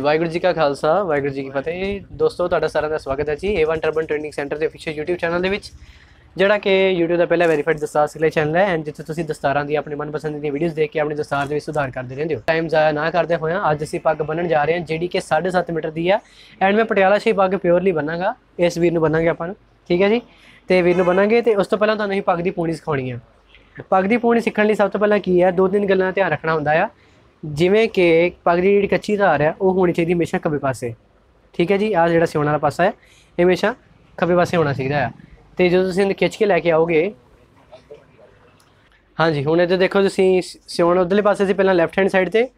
ਵਾਹਿਗੁਰੂ ਜੀ ਕਾ ਖਾਲਸਾ ਵਾਹਿਗੁਰੂ ਜੀ ਕੀ ਫਤਿਹ ਦੋਸਤੋ ਤੁਹਾਡਾ ਸਾਰਿਆਂ ਦਾ ਸਵਾਗਤ ਹੈ ਜੀ A1 ਟਰਬਨ ਟ੍ਰੇਨਿੰਗ ਸੈਂਟਰ ਦੇ ਅਫੀਸ਼ੀਅਲ YouTube ਚੈਨਲ ਦੇ ਵਿੱਚ ਜਿਹੜਾ ਕਿ YouTube ਦਾ ਪਹਿਲਾ ਵੈਰੀਫਾਈਡ ਦਸਤਾਰ ਸਿਖਲਾਈ ਚੈਨਲ ਹੈ ਐਂਡ ਜਿੱਥੇ ਤੁਸੀਂ ਦਸਤਾਰਾਂ ਦੀ ਆਪਣੇ ਮਨਪਸੰਦ ਦੀਆਂ ਵੀਡੀਓਜ਼ ਦੇਖ ਕੇ ਆਪਣੇ ਦਸਤਾਰ ਦੇ ਵਿੱਚ ਸੁਧਾਰ ਕਰਦੇ ਰਹਿੰਦੇ ਹੋ ਟਾਈਮ ਜ਼ਾਇਆ ਨਾ ਕਰਦੇ ਹੋਇਆ ਅੱਜ ਅਸੀਂ ਪੱਗ ਬੰਨਣ ਜਾ ਰਹੇ ਹਾਂ ਜਿਹੜੀ ਕਿ 7.5 ਮੀਟਰ ਦੀ ਹੈ ਐਂਡ ਮੈਂ ਪਟਿਆਲਾ ਸ਼ੇਪ ਪੱਗ ਪਿਓਰਲੀ ਬੰਨਾਂਗਾ ਇਸ ਵੀਰ ਨੂੰ ਬੰਨਾਂਗੇ ਆਪਾਂ ਨੂੰ ਠੀਕ ਹੈ ਜੀ ਤੇ ਵੀਰ ਨੂੰ ਬੰਨਾਂਗੇ ਤੇ ਉਸ ਤੋਂ ਪਹਿਲਾਂ ਤੁਹਾਨੂੰ ਅਸੀਂ ਪੱਗ ਦੀ ਪੂਣੀ ਸਿਖਾਉਣੀ ਹੈ ਪੱਗ ਦੀ ਪੂਣੀ ਸਿੱਖਣ ਲਈ ਸਭ ਤੋਂ ਪਹਿਲਾਂ ਕੀ ਹੈ ਦੋ ਤਿੰਨ ਗੱਲਾਂ ਧਿਆਨ ਰੱਖਣਾ ਹੁੰਦਾ ਆ ਜਿਵੇਂ ਕਿ ਪਗੜੀ ਜਿਹੜੀ ਕੱਚੀ ਧਾਰ ਹੈ ਉਹ ਹੋਣੀ ਚਾਹੀਦੀ ਹਮੇਸ਼ਾ ਖੱਬੇ ਪਾਸੇ ਠੀਕ ਹੈ ਜੀ ਆ ਜਿਹੜਾ ਸਿਉਣ ਵਾਲਾ ਪਾਸਾ ਹੈ ਇਹ ਹਮੇਸ਼ਾ ਖੱਬੇ ਪਾਸੇ ਹੋਣਾ ਚਾਹੀਦਾ ਹੈ ਤੇ ਜਦੋਂ ਤੁਸੀਂ ਇਹਨੂੰ ਖਿੱਚ ਕੇ ਲੈ ਕੇ ਆਓਗੇ ਹਾਂਜੀ ਹੁਣ ਇਹਦੇ ਦੇਖੋ ਤੁਸੀਂ ਸਿਉਣ ਉਧਰਲੇ ਪਾਸੇ ਸੀ ਪਹਿਲਾਂ ਲੈਫਟ ਹੈਂਡ ਸਾਈਡ ਤੇ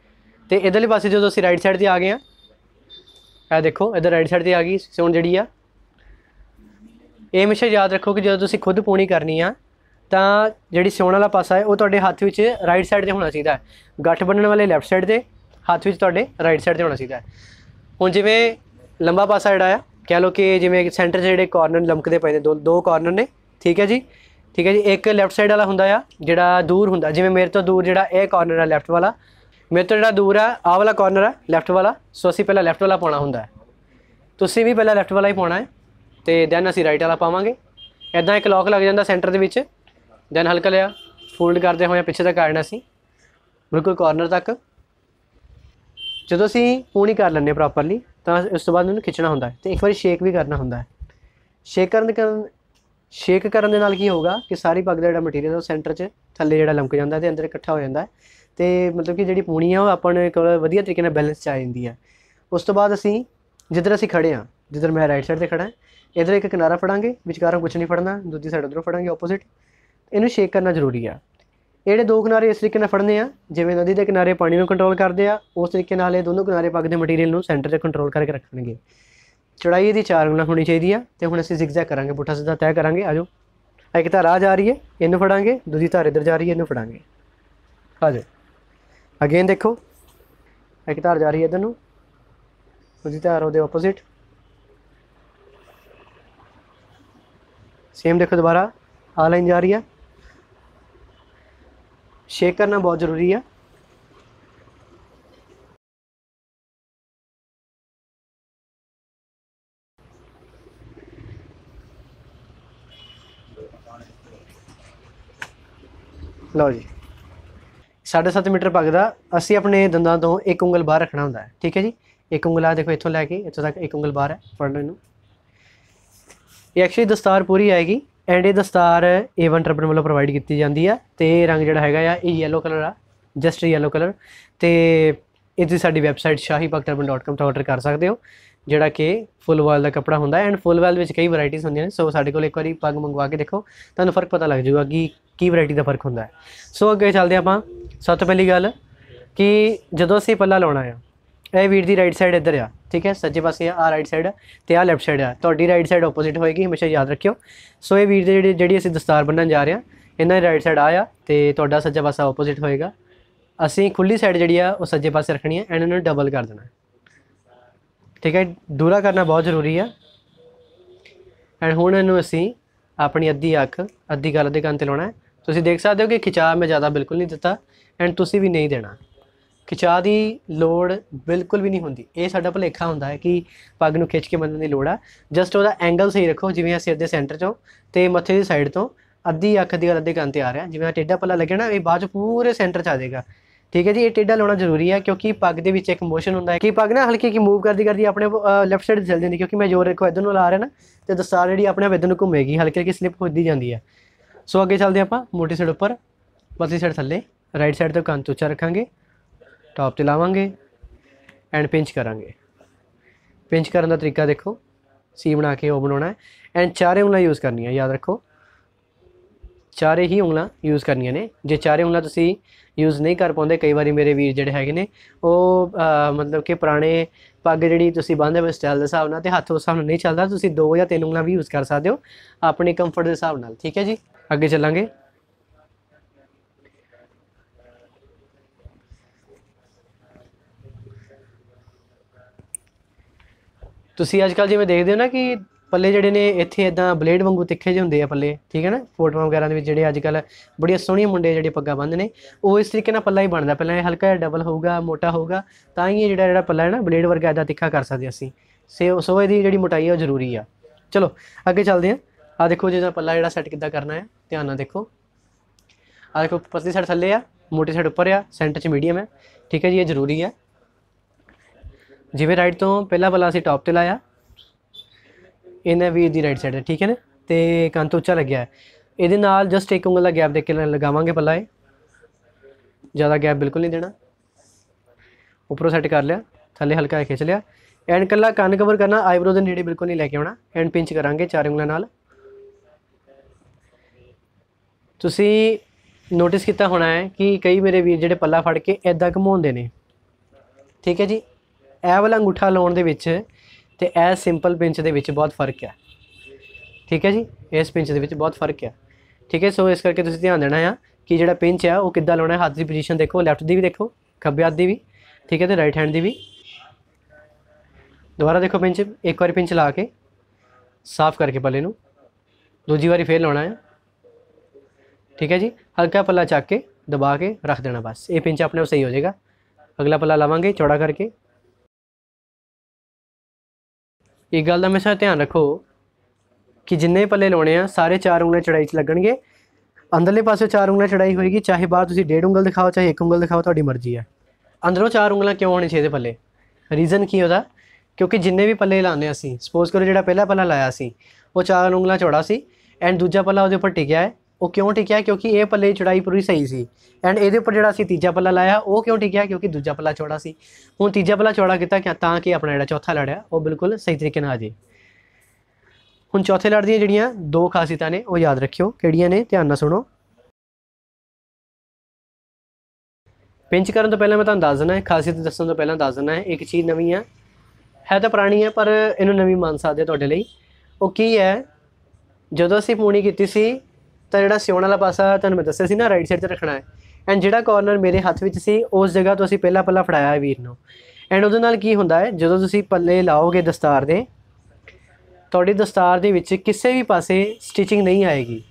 ਤੇ ਇਧਰਲੇ ਪਾਸੇ ਜਦੋਂ ਅਸੀਂ ਰਾਈਟ ਸਾਈਡ ਤੇ ਆ ਗਏ ਆ ਇਹ ਦੇਖੋ ਇਧਰ ਰਾਈਟ ਸਾਈਡ ਤੇ ਆ ਗਈ ਸਿਉਣ ਜਿਹੜੀ ਆ ਇਹ ਹਮੇਸ਼ਾ ਯਾਦ ਰੱਖੋ ਕਿ ਜਦੋਂ ਤੁਸੀਂ ਖੁਦ ਪੂਣੀ ਕਰਨੀ ਆ ਤਾਂ ਜਿਹੜੀ ਸਿਉਣ ਵਾਲਾ ਪਾਸਾ ਹੈ ਉਹ ਤੁਹਾਡੇ ਹੱਥ ਵਿੱਚ ਰਾਈਟ ਸਾਈਡ ਤੇ ਹੋਣਾ ਚਾਹੀਦਾ ਹੈ ਗੱਠ ਬੰਨਣ ਵਾਲੇ ਲੈਫਟ ਸਾਈਡ ਤੇ ਹੱਥ ਵਿੱਚ ਤੁਹਾਡੇ ਰਾਈਟ ਸਾਈਡ ਤੇ ਹੋਣਾ ਚਾਹੀਦਾ ਹੈ ਹੁਣ ਜਿਵੇਂ ਲੰਬਾ ਪਾਸਾ ਜਿਹੜਾ ਆ ਕਹਿ ਲਓ ਕਿ ਜਿਵੇਂ ਸੈਂਟਰ ਜਿਹੜੇ ਕਾਰਨਰ ਲਮਕਦੇ ਪਏ ਨੇ ਦੋ ਦੋ ਕਾਰਨਰ ਨੇ ਠੀਕ ਹੈ ਜੀ ਠੀਕ ਹੈ ਜੀ ਇੱਕ ਲੈਫਟ ਸਾਈਡ ਵਾਲਾ ਹੁੰਦਾ ਆ ਜਿਹੜਾ ਦੂਰ ਹੁੰਦਾ ਜਿਵੇਂ ਮੇਰੇ ਤੋਂ ਦੂਰ ਜਿਹੜਾ ਇਹ ਕਾਰਨਰ ਆ ਲੈਫਟ ਵਾਲਾ ਮੇਰੇ ਤੋਂ ਜਿਹੜਾ ਦੂਰ ਆ ਆ ਵਾਲਾ ਕਾਰਨਰ ਆ ਲੈਫਟ ਵਾਲਾ ਸੋ ਅਸੀਂ ਪਹਿਲਾਂ ਲੈਫਟ ਵਾਲਾ ਪਾਉਣਾ ਹੁੰਦਾ ਤੁਸੀਂ ਵੀ ਪਹਿਲਾਂ ਲੈਫਟ ਵਾਲਾ ਹੀ ਪਾਉਣਾ ਹੈ ਤੇ ਦੈਨ ਅਸੀਂ ਰਾਈਟ ਵਾਲਾ ਪਾਵਾਂਗੇ ਇਦਾਂ ਇੱਕ ਲੌਕ ਲੱਗ ਜਾਂਦਾ ਸੈਂਟਰ ਦੇ ਵਿੱਚ ਦੈਨ ਹਲਕਾ ਲਿਆ ਫੋਲਡ ਕਰਦੇ ਹੋਏ ਪਿੱਛੇ ਤੱਕ ਆਣਾ ਸੀ ਬਿਲਕੁਲ ਕਾਰਨਰ ਤੱਕ ਜਦੋਂ ਅਸੀਂ ਪੂਣੀ ਕਰ ਲੈਂਦੇ ਪ੍ਰੋਪਰਲੀ ਤਾਂ ਉਸ ਤੋਂ ਬਾਅਦ ਉਹਨੂੰ ਖਿੱਚਣਾ ਹੁੰਦਾ ਹੈ ਤੇ ਇੱਕ ਵਾਰੀ ਸ਼ੇਕ ਵੀ ਕਰਨਾ ਹੁੰਦਾ ਹੈ ਸ਼ੇਕ ਕਰਨ ਦੇ ਕਰਨ ਸ਼ੇਕ ਕਰਨ ਦੇ ਨਾਲ ਕੀ ਹੋਊਗਾ ਕਿ ਸਾਰੀ ਪੱਗ ਦਾ ਜਿਹੜਾ ਮਟੀਰੀਅਲ ਉਹ ਸੈਂਟਰ 'ਚ ਥੱਲੇ ਜਿਹੜਾ ਲੰਕ ਜਾਂਦਾ ਤੇ ਅੰਦਰ ਇਕੱਠਾ ਹੋ ਜਾਂਦਾ ਤੇ ਮਤਲਬ ਕਿ ਜਿਹੜੀ ਪੂਣੀ ਆ ਉਹ ਆਪਣੇ ਕੋਲ ਵਧੀਆ ਤਰੀਕੇ ਨਾਲ ਬੈਲੈਂਸ ਚ ਆ ਜਾਂਦੀ ਹੈ ਉਸ ਤੋਂ ਬਾਅਦ ਅਸੀਂ ਜਿੱਧਰ ਅਸੀਂ ਖੜੇ ਆ ਜਿੱਧਰ ਮੈਂ ਰਾਈਟ ਸਾਈਡ ਤੇ ਖੜਾ ਹਾਂ ਇਧਰ ਇੱਕ ਕਿਨਾਰਾ ਫੜਾਂਗੇ ਵਿਚਕਾਰ ਕੁਝ ਨਹੀਂ ਫੜਨਾ ਦੂਜੀ ਸਾਈਡ ਉਧਰੋਂ ਫੜਾਂਗੇ ਆਪੋਜ਼ਿਟ ਇਹਨੂੰ ਸ਼ੇਕ ਕਰਨਾ ਜ਼ਰੂਰੀ ਆ ਇਹੜੇ ਦੋ ਕਿਨਾਰੇ ਇਸ ਤਰੀਕੇ ਨਾਲ ਫੜਨੇ ਆ ਜਿਵੇਂ ਨਦੀ ਦੇ ਕਿਨਾਰੇ ਪਾਣੀ ਨੂੰ ਕੰਟਰੋਲ ਕਰਦੇ ਆ ਉਸ ਤਰੀਕੇ ਨਾਲ ਇਹ ਦੋਨੋਂ ਕਿਨਾਰੇ ਪੱਗ ਦੇ ਮਟੀਰੀਅਲ ਨੂੰ ਸੈਂਟਰ 'ਤੇ ਕੰਟਰੋਲ ਕਰਕੇ ਰੱਖਣਗੇ ਚੜਾਈ ਦੀ 4 ਗੁਣਾ ਹੋਣੀ ਚਾਹੀਦੀ ਆ ਤੇ ਹੁਣ ਅਸੀਂ ਜ਼ਿਗਜ਼ੈਗ ਕਰਾਂਗੇ ਪੁੱਠਾ ਸਿੱਧਾ ਤੈਅ ਕਰਾਂਗੇ ਆਜੋ ਇੱਕ ਤਾਂ ਆ ਜਾ ਰਹੀ ਹੈ ਇਹਨੂੰ ਫੜਾਂਗੇ ਦੂਜੀ ਧਾਰ ਇੱਧਰ ਜਾ ਰਹੀ ਹੈ ਇਹਨੂੰ ਫੜਾਂਗੇ ਆਜੋ ਅਗੇਨ ਦੇਖੋ ਇੱਕ ਧਾਰ ਜਾ ਰਹੀ ਹੈ ਇਧਰ ਨੂੰ ਦੂਜੀ ਧਾਰ ਉਹਦੇ ਆਪੋਜ਼ਿਟ ਸੇਮ ਦੇਖੋ ਦੁਬਾਰਾ ਆ ਲਾਈਨ ਜਾ ਰਹੀ ਹੈ शेक ਕਰਨਾ ਬਹੁਤ ਜ਼ਰੂਰੀ ਆ ਲਓ ਜੀ 7.5 ਮੀਟਰ ਪੱਗਦਾ ਅਸੀਂ ਆਪਣੇ ਦੰਦਾਂ ਤੋਂ ਇੱਕ ਉਂਗਲ ਬਾਹਰ ਰੱਖਣਾ ਹੁੰਦਾ ਹੈ ਠੀਕ ਹੈ ਜੀ ਇੱਕ ਉਂਗਲ ਆ ਦੇਖੋ ਇੱਥੋਂ ਲੈ ਕੇ ਇੱਥੋਂ ਤੱਕ ਇੱਕ ਉਂਗਲ ਬਾਹਰ ਹੈ ਫੜ ਨੂੰ ਇਹ ਐਕਚੁਅਲੀ ਦਸਤਾਰ ਪੂਰੀ ਆਏਗੀ ਐਂਡ ਇਹ ਦਸਤਾਰ A1 ਟਰਬਨ ਵੱਲੋਂ ਪ੍ਰੋਵਾਈਡ ਕੀਤੀ ਜਾਂਦੀ ਆ ਤੇ ਰੰਗ ਜਿਹੜਾ ਹੈਗਾ ਆ ਇਹ yellow ਕਲਰ ਆ ਜਸਟ yellow ਕਲਰ ਤੇ ਇਹ ਤੁਸੀਂ ਸਾਡੀ ਵੈਬਸਾਈਟ shahipakhtarban.com ਤੋਂ ਆਰਡਰ ਕਰ ਸਕਦੇ ਹੋ ਜਿਹੜਾ ਕਿ ਫੁੱਲ ਵਾਲ ਦਾ ਕਪੜਾ ਹੁੰਦਾ ਐਂਡ ਫੁੱਲ ਵਾਲ ਵਿੱਚ ਕਈ ਵੈਰਾਈਟੀਆਂ ਹੁੰਦੀਆਂ ਨੇ ਸੋ ਸਾਡੇ ਕੋਲ ਇੱਕ ਵਾਰੀ ਪੱਗ ਮੰਗਵਾ ਕੇ ਦੇਖੋ ਤੁਹਾਨੂੰ ਫਰਕ ਪਤਾ ਲੱਗ ਜਾਊਗਾ ਕਿ ਕੀ ਵੈਰਾਈਟੀ ਦਾ ਫਰਕ ਹੁੰਦਾ ਹੈ ਸੋ ਅੱਗੇ ਚੱਲਦੇ ਆਪਾਂ ਸਭ ਤੋਂ ਪਹਿਲੀ ਗੱਲ ਕਿ ਜਦੋਂ ਅਸੀਂ ਪੱਲਾ ਲਾਉਣਾ ਆ ਇਹ ਵੀਰ ਦੀ ਰਾਈਟ ਸਾਈਡ ਇੱਧਰ ਆ ਠੀਕ ਹੈ ਸੱਜੇ ਪਾਸੇ ਆ ਆ ਰਾਈਟ ਸਾਈਡ ਤੇ ਆ ਲੈਫਟ ਸਾਈਡ ਆ ਤੁਹਾਡੀ ਰਾਈਟ ਸਾਈਡ ਆਪੋਜ਼ਿਟ ਹੋਏਗੀ ਹਮੇਸ਼ਾ ਯਾਦ ਰੱਖਿਓ ਸੋ ਇਹ ਵੀਰ ਦੇ ਜਿਹੜੇ ਜਿਹੜੀ ਅਸੀਂ ਦਸਤਾਰ ਬੰਨਣ ਜਾ ਰਹੇ ਆ ਇਹਨਾਂ ਦੀ ਰਾਈਟ ਸਾਈਡ ਆ ਆ ਤੇ ਤੁਹਾਡਾ ਸੱਜਾ ਪਾਸਾ ਆਪੋਜ਼ਿਟ ਹੋਏਗਾ ਅਸੀਂ ਖੁੱਲੀ ਸਾਈਡ ਜਿਹੜੀ ਆ ਉਹ ਸੱਜੇ ਪਾਸੇ ਰੱਖਣੀ ਹੈ ਐਂਡ ਇਹਨੂੰ ਡਬਲ ਕਰ ਦੇਣਾ ਠੀਕ ਹੈ ਦੂਰਾ ਕਰਨਾ ਬਹੁਤ ਜ਼ਰੂਰੀ ਆ ਐਂਡ ਹੁਣ ਇਹਨੂੰ ਅਸੀਂ ਆਪਣੀ ਅੱਧੀ ਅੱਖ ਅੱਧੀ ਗੱਲ ਦੇ ਕੰਨ ਤੇ ਲਾਉਣਾ ਤੁਸੀਂ ਦੇਖ ਸਕਦੇ ਹੋ ਕਿ ਖਿਚਾਅ ਮੈਂ ਜ਼ਿਆਦਾ ਬਿਲਕੁਲ ਨਹੀਂ ਦਿੱਤਾ ਐਂਡ ਤੁਸੀਂ ਵੀ ਨਹੀਂ ਦੇਣਾ ਖਿਚਾ ਦੀ ਲੋੜ ਬਿਲਕੁਲ ਵੀ ਨਹੀਂ ਹੁੰਦੀ ਇਹ ਸਾਡਾ ਭਲੇਖਾ ਹੁੰਦਾ ਹੈ ਕਿ ਪੱਗ ਨੂੰ ਖਿੱਚ ਕੇ ਬੰਨਣ ਦੀ ਲੋੜ ਆ ਜਸਟ ਉਹਦਾ ਐਂਗਲ ਸਹੀ ਰੱਖੋ ਜਿਵੇਂ ਸਿਰ ਦੇ ਸੈਂਟਰ ਚੋਂ ਤੇ ਮੱਥੇ ਦੀ ਸਾਈਡ ਤੋਂ ਅੱਧੀ ਅੱਖ ਦੀ ਗੱਲ ਅੱਧੇ ਕੰਨ ਤੇ ਆ ਰਿਹਾ ਜਿਵੇਂ ਟੇਡਾ ਪੱਲਾ ਲੱਗੇ ਨਾ ਇਹ ਬਾਅਦ ਪੂਰੇ ਸੈਂਟਰ ਚ ਆ ਜਾਏਗਾ ਠੀਕ ਹੈ ਜੀ ਇਹ ਟੇਡਾ ਲਾਉਣਾ ਜ਼ਰੂਰੀ ਹੈ ਕਿਉਂਕਿ ਪੱਗ ਦੇ ਵਿੱਚ ਇੱਕ ਮੋਸ਼ਨ ਹੁੰਦਾ ਹੈ ਕਿ ਪੱਗ ਨਾ ਹਲਕੀ ਕਿ ਮੂਵ ਕਰਦੀ ਕਰਦੀ ਆਪਣੇ ਲੈਫਟ ਸਾਈਡ ਚੱਲ ਜਾਂਦੀ ਕਿਉਂਕਿ ਮੈਂ ਜ਼ੋਰ ਰੱਖੋ ਇਧਰ ਨੂੰ ਲਾ ਰਿਹਾ ਨਾ ਤੇ ਦਸਤਾਰ ਜਿਹੜੀ ਆਪਣੇ ਆਪ ਇਧਰ ਨੂੰ ਘੁੰਮੇਗੀ ਹਲਕੀ ਹਲਕੀ ਸਲਿਪ ਹੁੰਦੀ ਜਾਂਦੀ ਹੈ ਸੋ ਅੱਗੇ ਚੱਲਦੇ ਆਪਾਂ ਮੋਟੀ ਸਾਈਡ ਉੱਪਰ ਪਤਲੀ ਸਾਈਡ ਥੱਲੇ ਰਾਈਟ ਸਾਈਡ ਤੋਂ ਕੰਨ ਉੱਚਾ ਰੱਖਾਂਗੇ ਟਾਪ ਤੇ ਲਾਵਾਂਗੇ ਐਂਡ ਪਿੰਚ ਕਰਾਂਗੇ ਪਿੰਚ ਕਰਨ ਦਾ ਤਰੀਕਾ ਦੇਖੋ ਸੀ ਬਣਾ ਕੇ ਉਹ ਬਣਾਉਣਾ ਹੈ ਐਂਡ ਚਾਰੇ ਉਂਗਲਾਂ ਯੂਜ਼ ਕਰਨੀਆਂ ਯਾਦ ਰੱਖੋ ਚਾਰੇ ਹੀ ਉਂਗਲਾਂ ਯੂਜ਼ ਕਰਨੀਆਂ ਨੇ ਜੇ ਚਾਰੇ ਉਂਗਲਾਂ ਤੁਸੀਂ ਯੂਜ਼ ਨਹੀਂ ਕਰ ਪਾਉਂਦੇ ਕਈ ਵਾਰੀ ਮੇਰੇ ਵੀਰ ਜਿਹੜੇ ਹੈਗੇ ਨੇ ਉਹ ਮਤਲਬ ਕਿ ਪੁਰਾਣੇ ਪੱਗ ਜਿਹੜੀ ਤੁਸੀਂ ਬੰਨ੍ਹਦੇ ਹੋ ਸਟਾਈਲ ਦੇ ਹਿਸਾਬ ਨਾਲ ਤੇ ਹੱਥ ਉਸ ਹਿਸਾਬ ਨਾਲ ਨਹੀਂ ਚੱਲਦਾ ਤੁਸੀਂ ਦੋ ਜਾਂ ਤਿੰਨ ਉਂਗਲਾਂ ਵੀ ਯੂਜ਼ ਕਰ ਸਕਦੇ ਹੋ ਆਪਣੇ ਕੰਫਰਟ ਦੇ ਹਿਸਾਬ ਨਾਲ ਠੀਕ ਹੈ ਜੀ ਅੱਗੇ ਚੱਲਾਂਗੇ ਤੁਸੀਂ ਅੱਜ ਕੱਲ ਜਿਵੇਂ ਦੇਖਦੇ ਹੋ ਨਾ ਕਿ ਪੱਲੇ ਜਿਹੜੇ ਨੇ ਇੱਥੇ ਇਦਾਂ ਬਲੇਡ ਵਾਂਗੂ ਤਿੱਖੇ ਜਿਹੇ ਹੁੰਦੇ ਆ ਪੱਲੇ ਠੀਕ ਹੈ ਨਾ ਫੋਟੋਆਂ ਵਗੈਰਾ ਦੇ ਵਿੱਚ ਜਿਹੜੇ ਅੱਜ ਕੱਲ ਬੜੀਆਂ ਸੋਹਣੀਆਂ ਮੁੰਡੇ ਜਿਹੜੇ ਪੱਗਾ ਬੰਨ੍ਹਦੇ ਨੇ ਉਹ ਇਸ ਤਰੀਕੇ ਨਾਲ ਪੱਲਾ ਹੀ ਬਣਦਾ ਪਹਿਲਾਂ ਇਹ ਹਲਕਾ ਜਿਹਾ ਡਬਲ ਹੋਊਗਾ ਮੋਟਾ ਹੋਊਗਾ ਤਾਂ ਹੀ ਇਹ ਜਿਹੜਾ ਜਿਹੜਾ ਪੱਲਾ ਹੈ ਨਾ ਬਲੇਡ ਵਰਗਾ ਇਦਾਂ ਤਿੱਖਾ ਕਰ ਸਕਦੇ ਅਸੀਂ ਸੋ ਸੋ ਇਹਦੀ ਜਿਹੜੀ ਮੋਟਾਈ ਹੈ ਉਹ ਜ਼ਰੂਰੀ ਆ ਚਲੋ ਅੱਗੇ ਚੱਲਦੇ ਆ ਆ ਦੇਖੋ ਜੇ ਜਿਹੜਾ ਪੱਲਾ ਜਿਹੜਾ ਸੈੱਟ ਕਿੱਦਾਂ ਕਰਨਾ ਹੈ ਧਿਆਨ ਨਾਲ ਦੇਖੋ ਆ ਦੇਖੋ ਪਤਲੀ ਸਾਈਡ ਥੱਲੇ ਆ ਮੋਟੀ ਸਾਈਡ ਉੱਪਰ ਆ ਸੈਂਟਰ 'ਚ ਮੀਡੀਅਮ ਹੈ ਠੀਕ ਹੈ ਜੀ ਇਹ ਜ਼ਰੂਰੀ ਹੈ ਜਿਵੇਂ ਰਾਈਟ ਤੋਂ ਪਹਿਲਾ ਬਲਾ ਅਸੀਂ ਟੌਪ ਤੇ ਲਾਇਆ ਇਹਨੇ ਵੀ ਇਹਦੀ ਰਾਈਟ ਸਾਈਡ ਹੈ ਠੀਕ ਹੈ ਨਾ ਤੇ ਕੰਤ ਉੱਚਾ ਲੱਗਿਆ ਇਹਦੇ ਨਾਲ ਜਸਟ ਇੱਕ ਉਂਗਲ ਦਾ ਗੈਪ ਦੇ ਕੇ ਲਗਾਵਾਂਗੇ ਪੱਲਾ ਇਹ ਜ਼ਿਆਦਾ ਗੈਪ ਬਿਲਕੁਲ ਨਹੀਂ ਦੇਣਾ ਉੱਪਰੋਂ ਸੈੱਟ ਕਰ ਲਿਆ ਥੱਲੇ ਹਲਕਾ ਖਿੱਚ ਲਿਆ ਐਂਡ ਕੱਲਾ ਕੰਨ ਕਵਰ ਕਰਨਾ ਆਈਬ੍ਰੋ ਦੇ ਨੇੜੇ ਬਿਲਕੁਲ ਨਹੀਂ ਲੈ ਕੇ ਆਉਣਾ ਐਂਡ ਪਿੰਚ ਕਰਾਂਗੇ ਚਾਰ ਉਂਗਲਾਂ ਨਾਲ ਤੁਸੀਂ ਨੋਟਿਸ ਕੀਤਾ ਹੋਣਾ ਹੈ ਕਿ ਕਈ ਮੇਰੇ ਵੀਰ ਜਿਹੜੇ ਪੱਲਾ ਫੜ ਕੇ ਐਦਾਂ ਘਮਾਉਂਦੇ ਨੇ ਠੀਕ ਹੈ ਜੀ ਇਹ ਵਾਲਾ ਅੰਗੂਠਾ ਲਾਉਣ ਦੇ ਵਿੱਚ ਤੇ ਇਹ ਸਿੰਪਲ ਪਿੰਚ ਦੇ ਵਿੱਚ ਬਹੁਤ ਫਰਕ ਹੈ ਠੀਕ ਹੈ ਜੀ ਇਸ ਪਿੰਚ ਦੇ ਵਿੱਚ ਬਹੁਤ ਫਰਕ ਹੈ ਠੀਕ ਹੈ ਸੋ ਇਸ ਕਰਕੇ ਤੁਸੀਂ ਧਿਆਨ ਦੇਣਾ ਆ ਕਿ ਜਿਹੜਾ ਪਿੰਚ ਆ ਉਹ ਕਿੱਦਾਂ ਲਾਉਣਾ ਹੈ ਹੱਥ ਦੀ ਪੋਜੀਸ਼ਨ ਦੇਖੋ ਲੈਫਟ ਦੀ ਵੀ ਦੇਖੋ ਖੱਬੇ ਹੱਥ ਦੀ ਵੀ ਠੀਕ ਹੈ ਤੇ ਰਾਈਟ ਹੈਂਡ ਦੀ ਵੀ ਦੁਬਾਰਾ ਦੇਖੋ ਪਿੰਚ ਇੱਕ ਵਾਰੀ ਪਿੰਚ ਲਾ ਕੇ ਸਾਫ਼ ਕਰਕੇ ਪੱਲੇ ਨੂੰ ਦੂਜੀ ਵਾਰੀ ਫੇਰ ਲਾਉਣਾ ਹੈ ਠੀਕ ਹੈ ਜੀ ਹਲਕਾ ਪੱਲਾ ਚੱਕ ਕੇ ਦਬਾ ਕੇ ਰੱਖ ਦੇਣਾ ਬਸ ਇਹ ਪਿੰਚ ਆਪਣੇ ਆਪ ਸਹੀ ਹੋ ਜਾਏਗਾ ਅਗਲਾ ਪੱਲਾ ਲਾਵਾਂਗੇ ਚੌੜਾ ਕਰਕੇ ਇਹ ਗੱਲ ਦਾ ਹਮੇਸ਼ਾ ਧਿਆਨ ਰੱਖੋ ਕਿ ਜਿੰਨੇ ਪੱਲੇ ਲਾਉਣੇ ਆ ਸਾਰੇ ਚਾਰ ਉਂਗਲਾਂ ਚੜਾਈ 'ਚ ਲੱਗਣਗੇ ਅੰਦਰਲੇ ਪਾਸੇ ਚਾਰ ਉਂਗਲਾਂ ਚੜਾਈ ਹੋਏਗੀ ਚਾਹੇ ਬਾਹਰ ਤੁਸੀਂ ਡੇਢ ਉਂਗਲ ਦਿਖਾਓ ਚਾਹੇ ਇੱਕ ਉਂਗਲ ਦਿਖਾਓ ਤੁਹਾਡੀ ਮਰਜ਼ੀ ਹੈ ਅੰਦਰੋਂ ਚਾਰ ਉਂਗਲਾਂ ਕਿਉਂ ਹੋਣੀ ਚਾਹੀਦੇ ਪੱਲੇ ਰੀਜ਼ਨ ਕੀ ਉਹਦਾ ਕਿਉਂਕਿ ਜਿੰਨੇ ਵੀ ਪੱਲੇ ਲਾਉਂਦੇ ਅਸੀਂ ਸਪੋਜ਼ ਕਰੋ ਜਿਹੜਾ ਪਹਿਲਾ ਪੱਲਾ ਲਾਇਆ ਸੀ ਉਹ ਚਾਰ ਉਂਗਲਾਂ ਚੌੜਾ ਸੀ ਐਂਡ ਦੂਜਾ ਪੱਲਾ ਉਹਦੇ ਉੱਪਰ ਟਿਕਿਆ ਹੈ ਉਹ ਕਿਉਂ ਟਿਕਿਆ ਕਿਉਂਕਿ ਇਹ ਪੱਲੇ ਚੜਾਈ ਪੂਰੀ ਸਹੀ ਸੀ ਐਂਡ ਇਹਦੇ ਉੱਪਰ ਜਿਹੜਾ ਅਸੀਂ ਤੀਜਾ ਪੱਲਾ ਲਾਇਆ ਉਹ ਕਿਉਂ ਟਿਕਿਆ ਕਿਉਂਕਿ ਦੂਜਾ ਪੱਲਾ ਚੌੜਾ ਸੀ ਹੁਣ ਤੀਜਾ ਪੱਲਾ ਚੌੜਾ ਕੀਤਾ ਕਿ ਤਾਂ ਕਿ ਆਪਣਾ ਜਿਹੜਾ ਚੌਥਾ ਲੜਿਆ ਉਹ ਬਿਲਕੁਲ ਸਹੀ ਤਰੀਕੇ ਨਾਲ ਆ ਜੇ ਹੁਣ ਚੌਥੇ ਲੜ ਦੀਆਂ ਜਿਹੜੀਆਂ ਦੋ ਖਾਸੀਤਾਂ ਨੇ ਉਹ ਯਾਦ ਰੱਖਿਓ ਕਿਹੜੀਆਂ ਨੇ ਧਿਆਨ ਨਾਲ ਸੁਣੋ ਪਿੰਚ ਕਰਨ ਤੋਂ ਪਹਿਲਾਂ ਮੈਂ ਤੁਹਾਨੂੰ ਦੱਸ ਦਿੰਦਾ ਹੈ ਖਾਸੀਤ ਦੱਸਣ ਤੋਂ ਪਹਿਲਾਂ ਦੱਸ ਦਿੰਦਾ ਹੈ ਇੱਕ ਚੀਜ਼ ਨਵੀਂ ਆ ਹੈ ਤਾਂ ਪੁਰਾਣੀ ਹੈ ਪਰ ਇਹਨੂੰ ਨਵੀਂ ਮੰਨ ਸਕਦੇ ਤੁਹਾਡੇ ਲਈ ਉਹ ਕੀ ਹੈ ਜਦੋਂ ਅਸੀਂ ਪੂਣੀ ਕੀਤੀ ਸੀ ਤਾਂ ਜਿਹੜਾ ਸਿਉਣ ਵਾਲਾ ਪਾਸਾ ਤੁਹਾਨੂੰ ਮੈਂ ਦੱਸਿਆ ਸੀ ਨਾ ਰਾਈਟ ਸਾਈਡ ਤੇ ਰੱਖਣਾ ਹੈ ਐਂਡ ਜਿਹੜਾ ਕਾਰਨਰ ਮੇਰੇ ਹੱਥ ਵਿੱਚ ਸੀ ਉਸ ਜਗ੍ਹਾ ਤੋਂ ਅਸੀਂ ਪਹਿਲਾ ਪੱਲਾ ਫੜਾਇਆ ਵੀਰ ਨੂੰ ਐਂਡ ਉਹਦੇ ਨਾਲ ਕੀ ਹੁੰਦਾ ਹੈ ਜਦੋਂ ਤੁਸੀਂ ਪੱਲੇ ਲਾਓਗੇ ਦਸਤਾਰ ਦੇ ਤੁਹਾਡੀ ਦਸਤਾਰ ਦੇ ਵਿੱਚ ਕਿਸੇ ਵੀ ਪਾਸੇ ਸਟਿਚਿੰਗ ਨਹੀਂ ਆਏਗੀ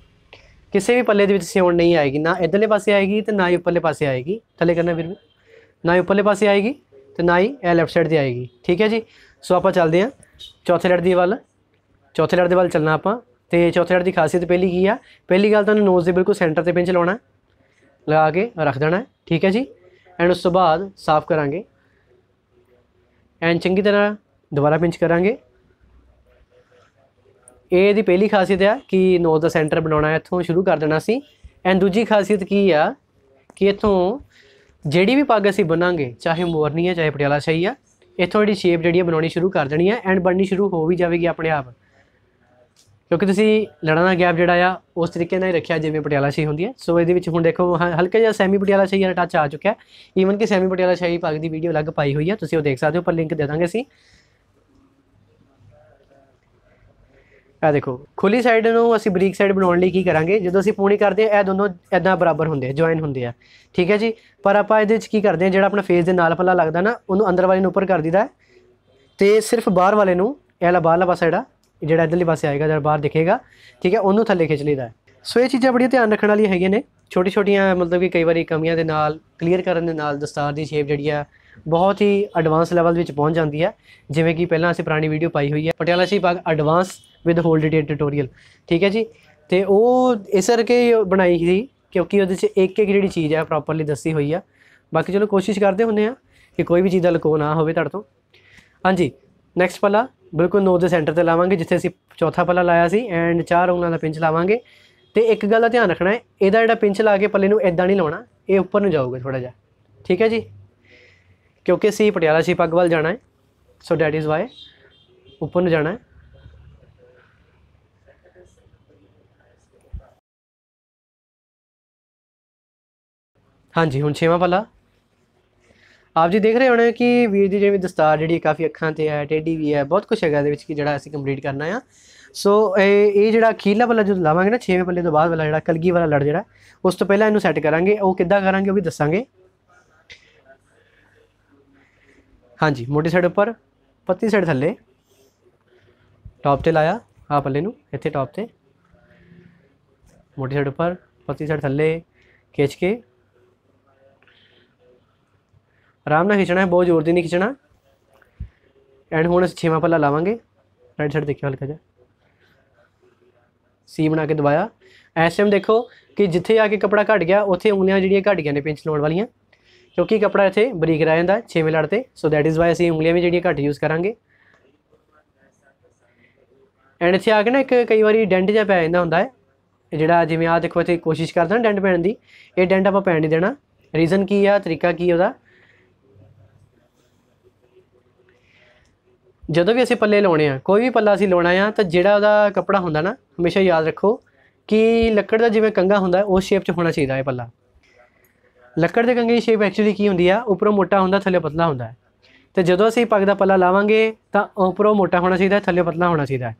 ਕਿਸੇ ਵੀ ਪੱਲੇ ਦੇ ਵਿੱਚ ਸਿਉਣ ਨਹੀਂ ਆਏਗੀ ਨਾ ਇਧਰਲੇ ਪਾਸੇ ਆਏਗੀ ਤੇ ਨਾ ਹੀ ਉੱਪਰਲੇ ਪਾਸੇ ਆਏਗੀ ਥੱਲੇ ਕਰਨਾ ਵੀਰ ਨਾ ਹੀ ਉੱਪਰਲੇ ਪਾਸੇ ਆਏਗੀ ਤੇ ਨਾ ਹੀ ਇਹ ਲੈਫਟ ਸਾਈਡ ਤੇ ਆਏਗੀ ਠੀਕ ਹੈ ਜੀ ਸੋ ਆਪਾਂ ਚੱਲਦੇ ਹਾਂ ਚੌਥੇ ਲੜ ਦੀ ਵੱਲ ਚੌਥੇ ਲੜ ਦੇ ਵੱਲ ਚੱਲਣਾ ਆਪਾਂ ਤੇ ਚੌਥੇ ਡਾਟ ਦੀ ਖਾਸੀਅਤ ਪਹਿਲੀ ਕੀ ਆ ਪਹਿਲੀ ਗੱਲ ਤੁਹਾਨੂੰ ਨੋਜ਼ ਦੇ ਬਿਲਕੁਲ ਸੈਂਟਰ ਤੇ ਪਿੰਚ ਲਾਉਣਾ ਲਗਾ ਕੇ ਰੱਖ ਦੇਣਾ ਠੀਕ ਹੈ ਜੀ ਐਂਡ ਉਸ ਤੋਂ ਬਾਅਦ ਸਾਫ਼ ਕਰਾਂਗੇ ਐਂਡ ਚੰਗੀ ਤਰ੍ਹਾਂ ਦੁਬਾਰਾ ਪਿੰਚ ਕਰਾਂਗੇ ਇਹ ਦੀ ਪਹਿਲੀ ਖਾਸੀਅਤ ਹੈ ਕਿ ਨੋਜ਼ ਦਾ ਸੈਂਟਰ ਬਣਾਉਣਾ ਹੈ ਇੱਥੋਂ ਸ਼ੁਰੂ ਕਰ ਦੇਣਾ ਸੀ ਐਂਡ ਦੂਜੀ ਖਾਸੀਅਤ ਕੀ ਆ ਕਿ ਇੱਥੋਂ ਜਿਹੜੀ ਵੀ ਪੱਗ ਅਸੀਂ ਬਣਾਂਗੇ ਚਾਹੇ ਮੋਰਨੀ ਹੈ ਚਾਹੇ ਪਟਿਆਲਾ ਸ਼ਾਹੀ ਆ ਇੱਥੋਂ ਜਿਹੜੀ ਸ਼ੇਪ ਜਿਹੜੀ ਬਣਾਉਣੀ ਸ਼ੁਰੂ ਕਰ ਦੇਣੀ ਆ ਐਂਡ ਬਣਨੀ ਸ਼ੁਰੂ ਹੋ ਵੀ ਜਾਵੇਗੀ ਆਪਣੇ ਆਪ ਕਿਉਂਕਿ ਤੁਸੀਂ ਲੜਾਂ ਦਾ ਗੈਪ ਜਿਹੜਾ ਆ ਉਸ ਤਰੀਕੇ ਨਾਲ ਹੀ ਰੱਖਿਆ ਜਿਵੇਂ ਪਟਿਆਲਾ ਸ਼ਾਹੀ ਹੁੰਦੀ ਹੈ ਸੋ ਇਹਦੇ ਵਿੱਚ ਹੁਣ ਦੇਖੋ ਹਲਕਾ ਜਿਹਾ ਸੈਮੀ ਪਟਿਆਲਾ ਸ਼ਾਹੀ ਵਾਲਾ ਟੱਚ ਆ ਚੁੱਕਿਆ ਹੈ ਈਵਨ ਕਿ ਸੈਮੀ ਪਟਿਆਲਾ ਸ਼ਾਹੀ ਭਾਗ ਦੀ ਵੀਡੀਓ ਅਲੱਗ ਪਾਈ ਹੋਈ ਹੈ ਤੁਸੀਂ ਉਹ ਦੇਖ ਸਕਦੇ ਹੋ ਪਰ ਲਿੰਕ ਦੇ ਦਾਂਗੇ ਅਸੀਂ ਆ ਦੇਖੋ ਖੁੱਲੀ ਸਾਈਡ ਨੂੰ ਅਸੀਂ ਬਰੀਕ ਸਾਈਡ ਬਣਾਉਣ ਲਈ ਕੀ ਕਰਾਂਗੇ ਜਦੋਂ ਅਸੀਂ ਪੂਣੀ ਕਰਦੇ ਆ ਇਹ ਦੋਨੋਂ ਇਦਾਂ ਬਰਾਬਰ ਹੁੰਦੇ ਆ ਜੁਆਇਨ ਹੁੰਦੇ ਆ ਠੀਕ ਹੈ ਜੀ ਪਰ ਆਪਾਂ ਇਹਦੇ ਵਿੱਚ ਕੀ ਕਰਦੇ ਆ ਜਿਹੜਾ ਆਪਣਾ ਫੇਸ ਦੇ ਨਾਲ ਪੱਲਾ ਲੱਗਦਾ ਨਾ ਉਹਨੂੰ ਅੰਦਰ ਵਾਲੇ ਨੂੰ ਉੱਪਰ ਕਰ ਦਿੰਦਾ ਤੇ ਸਿਰਫ ਬਾਹਰ ਵਾਲੇ ਨੂੰ ਇਹ ਵਾਲਾ ਬਾਹਰਲਾ ਪਾਸਾ ਜਿਹੜਾ ਜਿਹੜਾ ਇਧਰਲੇ ਪਾਸੇ ਆਏਗਾ ਜਦ ਬਾਹਰ ਦਿਖੇਗਾ ਠੀਕ ਹੈ ਉਹਨੂੰ ਥੱਲੇ ਖਿੱਚ ਲਈਦਾ ਸੋ ਇਹ ਚੀਜ਼ਾਂ ਬੜੀਆਂ ਧਿਆਨ ਰੱਖਣ ਵਾਲੀਆਂ ਹੈਗੀਆਂ ਨੇ ਛੋਟੀ ਛੋਟੀਆਂ ਮਤਲਬ ਕਿ ਕਈ ਵਾਰੀ ਕਮੀਆਂ ਦੇ ਨਾਲ ਕਲੀਅਰ ਕਰਨ ਦੇ ਨਾਲ ਦਸਤਾਰ ਦੀ ਸ਼ੇਪ ਜਿਹੜੀ ਆ ਬਹੁਤ ਹੀ ਐਡਵਾਂਸ ਲੈਵਲ ਵਿੱਚ ਪਹੁੰਚ ਜਾਂਦੀ ਹੈ ਜਿਵੇਂ ਕਿ ਪਹਿਲਾਂ ਅਸੀਂ ਪੁਰਾਣੀ ਵੀਡੀਓ ਪਾਈ ਹੋਈ ਹੈ Patiala shape advance with whole detail tutorial ਠੀਕ ਹੈ ਜੀ ਤੇ ਉਹ ਇਸ ਕਰਕੇ ਬਣਾਈ ਸੀ ਕਿਉਂਕਿ ਉਹਦੇ 'ਚ ਇੱਕ ਇੱਕ ਜਿਹੜੀ ਚੀਜ਼ ਹੈ ਪ੍ਰੋਪਰਲੀ ਦੱਸੀ ਹੋਈ ਆ ਬਾਕੀ ਚਲੋ ਕੋਸ਼ਿਸ਼ ਕਰਦੇ ਹੁੰਨੇ ਆ ਕਿ ਕੋਈ ਵੀ ਚੀਜ਼ ਦਾ ਲਕੋ ਨਾ ਹੋਵੇ ਤੁਹਾਡੇ ਤੋਂ ਹਾਂਜੀ ਨੈਕਸਟ ਪਲਾ ਬਿਲਕੁਲ ਨੋਜ਼ ਦੇ ਸੈਂਟਰ ਤੇ ਲਾਵਾਂਗੇ ਜਿੱਥੇ ਅਸੀਂ ਚੌਥਾ ਪੱਲਾ ਲਾਇਆ ਸੀ ਐਂਡ ਚਾਰ ਉਂਗਲਾਂ ਦਾ ਪਿੰਚ ਲਾਵਾਂਗੇ ਤੇ ਇੱਕ ਗੱਲ ਦਾ ਧਿਆਨ ਰੱਖਣਾ ਹੈ ਇਹਦਾ ਜਿਹੜਾ ਪਿੰਚ ਲਾ ਕੇ ਪੱਲੇ ਨੂੰ ਇਦਾਂ ਨਹੀਂ ਲਾਉਣਾ ਇਹ ਉੱਪਰ ਨੂੰ ਜਾਊਗਾ ਥੋੜਾ ਜਿਹਾ ਠੀਕ ਹੈ ਜੀ ਕਿਉਂਕਿ ਅਸੀਂ ਪਟਿਆਲਾ ਸ਼ੀ ਪੱਗ ਵੱਲ ਜਾਣਾ ਹੈ ਸੋ ਦੈਟ ਇਜ਼ ਵਾਈ ਉੱਪਰ ਨੂੰ ਜਾਣਾ ਹੈ ਹਾਂਜੀ ਹੁਣ ਛੇਵਾਂ ਪੱਲਾ ਆਪ ਜੀ ਦੇਖ ਰਹੇ ਹੋਣੇ ਕਿ ਵੀਰ ਦੀ ਜਿਹੜੀ ਦਸਤਾਰ ਜਿਹੜੀ ਕਾਫੀ ਅੱਖਾਂ ਤੇ ਹੈ ਟੇਡੀ ਵੀ ਹੈ ਬਹੁਤ ਕੁਝ ਹੈਗਾ ਇਹਦੇ ਵਿੱਚ ਕਿ ਜਿਹੜਾ ਅਸੀਂ ਕੰਪਲੀਟ ਕਰਨਾ ਆ ਸੋ ਇਹ ਇਹ ਜਿਹੜਾ ਅਖੀਰਲਾ ਪੱਲਾ ਜੋ ਲਾਵਾਂਗੇ ਨਾ 6ਵੇਂ ਪੱਲੇ ਤੋਂ ਬਾਅਦ ਵਾਲਾ ਜਿਹੜਾ ਕਲਗੀ ਵਾਲਾ ਲੜ ਜਿਹੜਾ ਉਸ ਤੋਂ ਪਹਿਲਾਂ ਇਹਨੂੰ ਸੈੱਟ ਕਰਾਂਗੇ ਉਹ ਕਿੱਦਾਂ ਕਰਾਂਗੇ ਉਹ ਵੀ ਦੱਸਾਂਗੇ ਹਾਂਜੀ ਮੋਟੀ ਸਾਈਡ ਉੱਪਰ ਪੱਤੀ ਸਾਈਡ ਥੱਲੇ ਟਾਪ ਤੇ ਲਾਇਆ ਆ ਪੱਲੇ ਨੂੰ ਇੱਥੇ ਟਾਪ ਤੇ ਮੋਟੀ ਸਾਈਡ ਉੱਪਰ ਪੱਤੀ ਸਾਈਡ ਥੱਲੇ ਖਿੱਚ ਕੇ ਆਰਾਮ ਨਾਲ ਖਿੱਚਣਾ ਹੈ ਬਹੁਤ ਜ਼ੋਰ ਦੀ ਨਹੀਂ ਖਿੱਚਣਾ ਐਂਡ ਹੁਣ ਅਸੀਂ ਛੇਵਾਂ ਪੱਲਾ ਲਾਵਾਂਗੇ ਰਾਈਟ ਸਾਈਡ ਦੇਖਿਓ ਹਲਕਾ ਜਿਹਾ ਸੀ ਬਣਾ ਕੇ ਦਬਾਇਆ ਐਸ ਟਾਈਮ ਦੇਖੋ ਕਿ ਜਿੱਥੇ ਆ ਕੇ ਕਪੜਾ ਘਟ ਗਿਆ ਉੱਥੇ ਉਂਗਲੀਆਂ ਜਿਹੜੀਆਂ ਘਟ ਗਈਆਂ ਨੇ ਪਿੰਚ ਲਾਉਣ ਵਾਲੀਆਂ ਕਿਉਂਕਿ ਕਪੜਾ ਇੱਥੇ ਬਰੀਕ ਰਹਿ ਜਾਂਦਾ ਛੇਵੇਂ ਲੜ ਤੇ ਸੋ ਦੈਟ ਇਜ਼ ਵਾਈ ਅਸੀਂ ਉਂਗਲੀਆਂ ਵੀ ਜਿਹੜੀਆਂ ਘਟ ਯੂਜ਼ ਕਰਾਂਗੇ ਐਂਡ ਇੱਥੇ ਆ ਕੇ ਨਾ ਇੱਕ ਕਈ ਵਾਰੀ ਡੈਂਟ ਜਿਹਾ ਪੈ ਜਾਂਦਾ ਹੁੰਦਾ ਹੈ ਜਿਹੜਾ ਜਿਵੇਂ ਆ ਦੇਖੋ ਇੱਥੇ ਕੋਸ਼ਿਸ਼ ਕਰਦਾ ਡੈਂਟ ਪੈਣ ਦੀ ਇਹ ਡੈਂਟ ਆਪਾਂ ਪੈਣ ਨਹੀਂ ਦੇਣਾ ਰੀਜ਼ਨ ਕੀ ਆ ਤਰੀਕਾ ਕੀ ਉਹਦਾ ਜਦੋਂ ਵੀ ਅਸੀਂ ਪੱਲੇ ਲਾਉਣੇ ਆ ਕੋਈ ਵੀ ਪੱਲਾ ਅਸੀਂ ਲਾਉਣਾ ਆ ਤਾਂ ਜਿਹੜਾ ਉਹਦਾ ਕਪੜਾ ਹੁੰਦਾ ਨਾ ਹਮੇਸ਼ਾ ਯਾਦ ਰੱਖੋ ਕਿ ਲੱਕੜ ਦਾ ਜਿਵੇਂ ਕੰਗਾ ਹੁੰਦਾ ਉਸ ਸ਼ੇਪ 'ਚ ਹੋਣਾ ਚਾਹੀਦਾ ਹੈ ਪੱਲਾ ਲੱਕੜ ਦੇ ਕੰਗੇ ਦੀ ਸ਼ੇਪ ਐਕਚੁਅਲੀ ਕੀ ਹੁੰਦੀ ਆ ਉੱਪਰੋਂ ਮੋਟਾ ਹੁੰਦਾ ਥੱਲੇ ਪਤਲਾ ਹੁੰਦਾ ਹੈ ਤੇ ਜਦੋਂ ਅਸੀਂ ਪੱਗ ਦਾ ਪੱਲਾ ਲਾਵਾਂਗੇ ਤਾਂ ਉੱਪਰੋਂ ਮੋਟਾ ਹੋਣਾ ਚਾਹੀਦਾ ਥੱਲੇ ਪਤਲਾ ਹੋਣਾ ਚਾਹੀਦਾ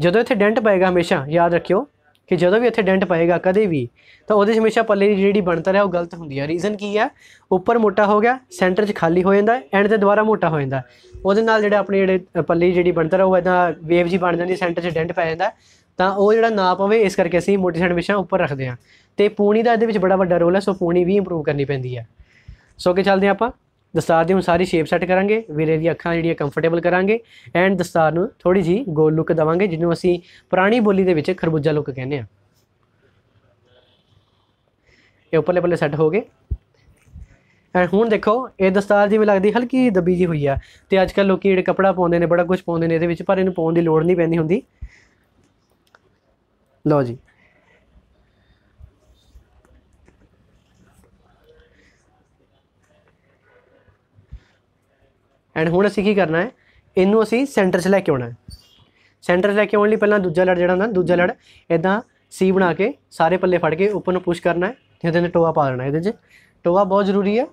ਜਦੋਂ ਇੱਥੇ ਡੈਂਟ ਪਏਗਾ ਹਮੇਸ਼ਾ ਯਾਦ ਰੱਖਿਓ ਕਿ ਜਦੋਂ ਵੀ ਇੱਥੇ ਡੈਂਟ ਪਏਗਾ ਕਦੇ ਵੀ ਤਾਂ ਉਹਦੇ ਹਮੇਸ਼ਾ ਪੱਲੇ ਦੀ ਜਿਹੜੀ ਬਣਤਰ ਹੈ ਉਹ ਗਲਤ ਹੁੰਦੀ ਹੈ ਰੀਜ਼ਨ ਕੀ ਹੈ ਉੱਪਰ ਮੋਟਾ ਹੋ ਗਿਆ ਸੈਂਟਰ 'ਚ ਖਾਲੀ ਹੋ ਜਾਂਦਾ ਐਂਡ ਤੇ ਦੁਬਾਰਾ ਮੋਟਾ ਹੋ ਜਾਂਦਾ ਉਹਦੇ ਨਾਲ ਜਿਹੜਾ ਆਪਣੇ ਜਿਹੜੇ ਪੱਲੇ ਜਿਹੜੀ ਬਣਤਰ ਹੈ ਉਹ ਇਦਾਂ ਵੇਵ ਜੀ ਬਣ ਜਾਂਦੀ ਸੈਂਟਰ 'ਚ ਡੈਂਟ ਪੈ ਜਾਂਦਾ ਤਾਂ ਉਹ ਜਿਹੜਾ ਨਾ ਪਵੇ ਇਸ ਕਰਕੇ ਅਸੀਂ ਮੋਟੀ ਸੈਂਡ ਹਮੇਸ਼ਾ ਉੱਪਰ ਰੱਖਦੇ ਹਾਂ ਤੇ ਪੂਣੀ ਦਾ ਇਹਦੇ ਵਿੱਚ ਬੜਾ ਵੱਡਾ ਰੋਲ ਹੈ ਸੋ ਪੂਣੀ ਵੀ ਇੰਪਰੂਵ ਕਰਨੀ ਪੈਂਦੀ ਹੈ ਸੋ ਅੱਗੇ ਚੱਲਦੇ ਆਪਾਂ ਦਸਤਾਰ ਦੀ ਹੁਣ ਸਾਰੀ ਸ਼ੇਪ ਸੈੱਟ ਕਰਾਂਗੇ ਵੀਰੇ ਦੀ ਅੱਖਾਂ ਜਿਹੜੀਆਂ ਕੰਫਰਟੇਬਲ ਕਰਾਂਗੇ ਐਂਡ ਦਸਤਾਰ ਨੂੰ ਥੋੜੀ ਜੀ ਗੋਲ ਲੁੱਕ ਦਵਾਂਗੇ ਜਿਹਨੂੰ ਅਸੀਂ ਪੁਰਾਣੀ ਬੋਲੀ ਦੇ ਵਿੱਚ ਖਰਬੂਜਾ ਲੁੱਕ ਕਹਿੰਦੇ ਆ ਇਹ ਉੱਪਰਲੇ ਪੱਲੇ ਸੈੱਟ ਹੋ ਗਏ ਐਂਡ ਹੁਣ ਦੇਖੋ ਇਹ ਦਸਤਾਰ ਜਿਵੇਂ ਲੱਗਦੀ ਹਲਕੀ ਦਬੀ ਜੀ ਹੋਈ ਆ ਤੇ ਅੱਜ ਕੱਲ ਲੋਕੀ ਜਿਹੜੇ ਕਪੜਾ ਪਾਉਂਦੇ ਨੇ ਬੜਾ ਕੁਝ ਪਾਉਂਦੇ ਨੇ ਇਹਦੇ ਵਿੱਚ ਪਰ ਇਹਨੂੰ ਪਾਉਣ ਦੀ ਲੋੜ ਨਹੀਂ ਪੈਂਦੀ ਹੁੰਦੀ ਲਓ ਜੀ ਐਂਡ ਹੁਣ ਅਸੀਂ ਕੀ ਕਰਨਾ ਹੈ ਇਹਨੂੰ ਅਸੀਂ ਸੈਂਟਰ 'ਚ ਲੈ ਕੇ ਆਉਣਾ ਹੈ ਸੈਂਟਰ 'ਚ ਲੈ ਕੇ ਆਉਣ ਲਈ ਪਹਿਲਾਂ ਦੂਜਾ ਲੜ ਜਿਹੜਾ ਹੁੰਦਾ ਦੂਜਾ ਲੜ ਇਦਾਂ ਸੀ ਬਣਾ ਕੇ ਸਾਰੇ ਪੱਲੇ ਫੜ ਕੇ ਉੱਪਰ ਨੂੰ ਪੁਸ਼ ਕਰਨਾ ਹੈ ਤੇ ਇਹਦੇ ਨੇ ਟੋਆ ਪਾ ਦੇਣਾ ਇਹਦੇ 'ਚ ਟੋਆ ਬਹੁਤ ਜ਼ਰੂਰੀ ਹੈ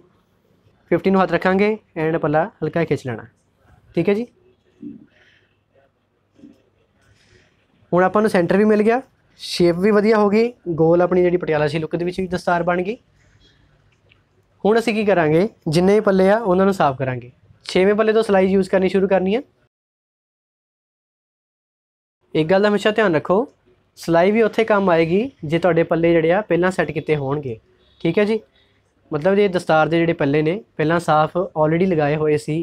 50 ਨੂੰ ਹੱਥ ਰੱਖਾਂਗੇ ਐਂਡ ਪੱਲਾ ਹਲਕਾ ਖਿੱਚ ਲੈਣਾ ਠੀਕ ਹੈ ਜੀ ਹੁਣ ਆਪਾਂ ਨੂੰ ਸੈਂਟਰ ਵੀ ਮਿਲ ਗਿਆ ਸ਼ੇਪ ਵੀ ਵਧੀਆ ਹੋ ਗਈ ਗੋਲ ਆਪਣੀ ਜਿਹੜੀ ਪਟਿਆਲਾ ਸੀ ਲੁੱਕ ਦੇ ਵਿੱਚ ਵੀ ਦਸਤਾਰ ਬਣ ਗਈ ਹੁਣ ਅਸੀਂ ਕੀ ਕਰਾਂਗੇ ਜਿੰਨੇ ਪੱਲੇ ਆ ਉਹਨਾਂ ਨੂੰ ਸਾਫ਼ ਕਰਾਂਗੇ ਛੇਵੇਂ पल्ले ਤੋਂ सिलाई ਯੂਜ਼ ਕਰਨੀ ਸ਼ੁਰੂ ਕਰਨੀ ਹੈ ਇੱਕ ਗੱਲ ਦਾ ਹਮੇਸ਼ਾ ਧਿਆਨ ਰੱਖੋ ਸਲਾਈ ਵੀ ਉੱਥੇ ਕੰਮ ਆਏਗੀ ਜੇ ਤੁਹਾਡੇ ਪੱਲੇ ਜਿਹੜੇ ਆ ਪਹਿਲਾਂ ਸੈੱਟ ਕੀਤੇ ਹੋਣਗੇ ਠੀਕ ਹੈ ਜੀ ਮਤਲਬ ਜੇ ਦਸਤਾਰ ਦੇ ਜਿਹੜੇ ਪੱਲੇ ਨੇ ਪਹਿਲਾਂ ਸਾਫ਼ ਆਲਰੇਡੀ ਲਗਾਏ ਹੋਏ ਸੀ